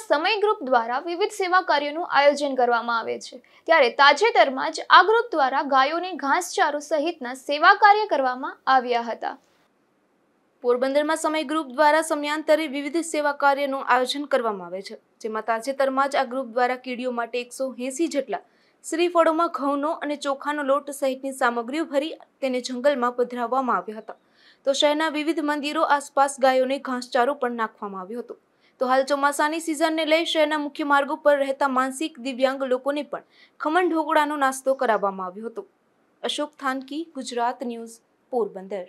સંસ્થાના સમય ગ્રુપ દ્વારા વિવિધ સેવા કાર્યોનું આયોજન કરવામાં આવે છે ત્યારે તાજેતરમાં જ આ ગ્રુપ દ્વારા ગાયોને ઘાસચારો સહિતના સેવા કાર્ય કરવામાં આવ્યા હતા પોરબંદરમાં સમય ગ્રુપ દ્વારા સમયાંતરે વિવિધ સેવા કાર્યનું આયોજન કરવામાં આવે છે જેમાં તાજેતરમાં જ આ ગ્રુપ દ્વારા કીડીઓ માટે એકસો એંસી જેટલા શ્રીફળોમાં ઘઉંનો અને ચોખાનો લોટ સહિતની સામગ્રીઓ ભરી તેને જંગલમાં પધરાવવામાં આવ્યા હતા તો શહેરના વિવિધ મંદિરો આસપાસ ગાયોને ઘાસચારો પણ નાખવામાં આવ્યો હતો તો હાલ ચોમાસાની સિઝનને લઈ શહેરના મુખ્ય માર્ગો ઉપર રહેતા માનસિક દિવ્યાંગ લોકોને પણ ખમણ ઢોકળાનો નાસ્તો કરાવવામાં આવ્યો હતો અશોક થાનકી ગુજરાત ન્યૂઝ પોરબંદર